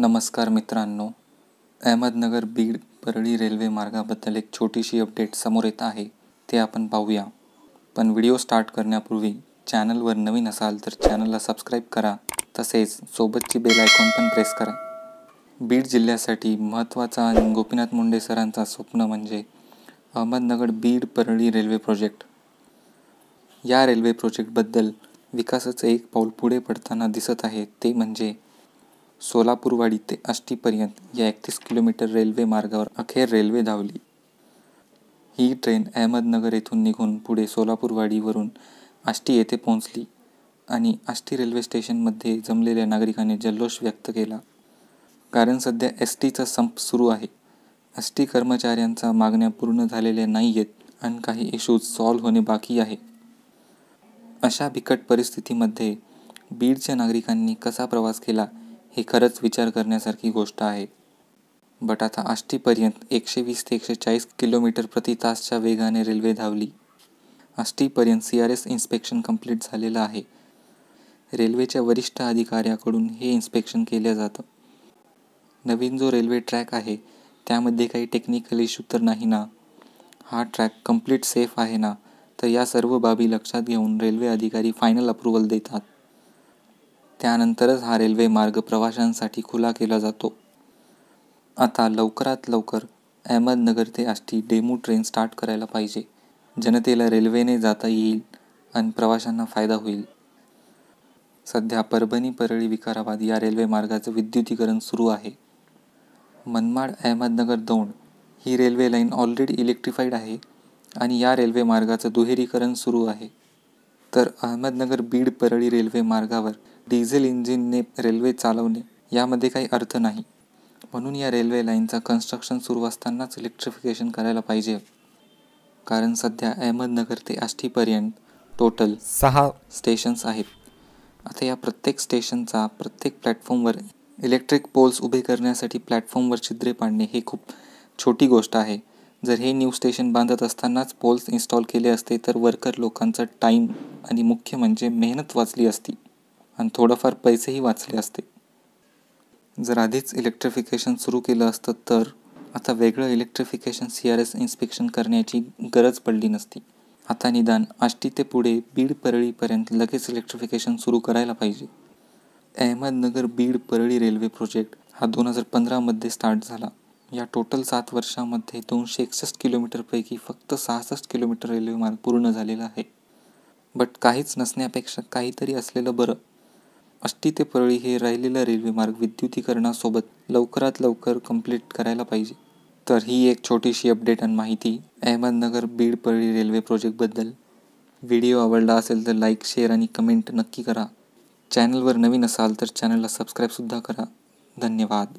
नमस्कार मित्रांनो अहमदनगर बीड परळी रेल्वे मार्गाबद्दल एक छोटीशी अपडेट समोर येत आहे ते आपण पाहूया पण व्हिडिओ स्टार्ट करण्यापूर्वी चॅनलवर नवीन असाल तर चॅनलला सबस्क्राईब करा तसेच सोबतची बेल आयकॉन पण प्रेस करा बीड जिल्ह्यासाठी महत्त्वाचा आणि गोपीनाथ मुंडे सरांचा स्वप्न म्हणजे अहमदनगर बीड परळी रेल्वे प्रोजेक्ट या रेल्वे प्रोजेक्टबद्दल विकासाचं एक पाऊल पुढे पडताना दिसत आहे ते म्हणजे सोलापूरवाडी ते आष्टीपर्यंत या एकतीस किलोमीटर रेल्वे मार्गावर अखेर रेल्वे धावली. ही ट्रेन अहमदनगर येथून निघून पुढे सोलापूरवाडीवरून आष्टी येथे पोहोचली आणि आष्टी रेल्वे स्टेशनमध्ये जमलेल्या नागरिकांनी जल्लोष व्यक्त केला. कारण सध्या एस टीचा संप सुरू आहे. टी कर्मचाऱ्यांचा मागण्या पूर्ण झालेल्या नाही आहेत आणि काही इश्यूज सॉल्व्ह होणे बाकी आहे. अशा बिकट परिस्थितीमध्ये बीडच्या नागरिकांनी कसा प्रवास केला ही खरंच विचार करण्यासारखी गोष्ट आहे बट आता आष्टीपर्यंत एकशे वीस ते एकशे चाळीस किलोमीटर प्रति तासच्या वेगाने रेल्वे धावली आष्टीपर्यंत C R S inspection complete झालेलं आहे रेल्वेच्या वरिष्ठ अधिकाऱ्याकडून हे इन्स्पेक्शन केलं जातं नवीन जो रेल्वे ट्रॅक आहे त्यामध्ये काही टेक्निकल इश्यू तर नाही ना हा ट्रॅक कंप्लीट सेफ आहे ना तर या सर्व बाबी लक्षात घेऊन रेल्वे अधिकारी फायनल अप्रुव्हल देतात त्यानंतरच हा रेल्वे मार्ग प्रवाशांसाठी खुला केला जातो. आता लवकरात लवकर अहमदनगर ते आष्टी डेमू ट्रेन स्टार्ट करायला पाहिजे. जनतेला रेल्वेने जाता येईल आणि प्रवाशांना फायदा होईल. सध्या परभणी-परळी-विकाराबाद या रेल्वे मार्गाचं विद्युतीकरण सुरू आहे. मनमाड-अहमदनगर-दौंड ही रेल्वे लाईन ऑलरेडी इलेक्ट्रिफाईड आहे आणि या रेल्वे मार्गाचं दुहेरीकरण सुरू आहे. तर अहमदनगर बीड परळी रेल्वे मार्गावर डिझेल इंजिनने रेल्वे चालवणे यामध्ये काही अर्थ नाही म्हणून या रेल्वे लाईनचा कन्स्ट्रक्शन सुरू असतानाच इलेक्ट्रिफिकेशन करायला पाहिजे कारण सध्या अहमदनगर ते आष्टीपर्यंत टोटल सहा स्टेशन्स आहेत आता या प्रत्येक स्टेशनचा प्रत्येक प्लॅटफॉर्मवर इलेक्ट्रिक पोल्स उभे करण्यासाठी प्लॅटफॉर्मवर छिद्रे पाडणे हे खूप छोटी गोष्ट आहे जर हे न्यू स्टेशन बांधत असतानाच पोल्स इन्स्टॉल केले असते तर वर्कर लोकांचा टाईम आणि मुख्य म्हणजे मेहनत वाचली असती आणि थोडंफार पैसेही वाचले असते जर आधीच इलेक्ट्रिफिकेशन सुरू केलं असतं तर आता वेगळं electrification C R S inspection करण्याची गरज पडली नसती आता निदान आष्टी ते पुढे बीड परळीपर्यंत लगेच इलेक्ट्रिफिकेशन सुरू करायला पाहिजे अहमदनगर बीड परळी रेल्वे प्रोजेक्ट हा दोन हजार पंधरामध्ये स्टार्ट झाला या टोटल सात वर्षामध्ये दोनशे एकसष्ट किलोमीटरपैकी फक्त सहासष्ट किलोमीटर रेल्वे मार्ग पूर्ण झालेला आहे बट काहीच नसण्यापेक्षा काहीतरी असलेलं बरं अष्टी ते परळी हे राहिलेलं रेल्वेमार्ग विद्युतीकरणासोबत लवकरात लवकर कंप्लीट करायला पाहिजे तर ही एक छोटीशी अपडेट आणि माहिती अहमदनगर बीड परळी रेल्वे प्रोजेक्टबद्दल व्हिडिओ आवडला असेल तर लाईक शेअर आणि कमेंट नक्की करा चॅनलवर नवीन असाल तर चॅनलला सबस्क्राईबसुद्धा करा धन्यवाद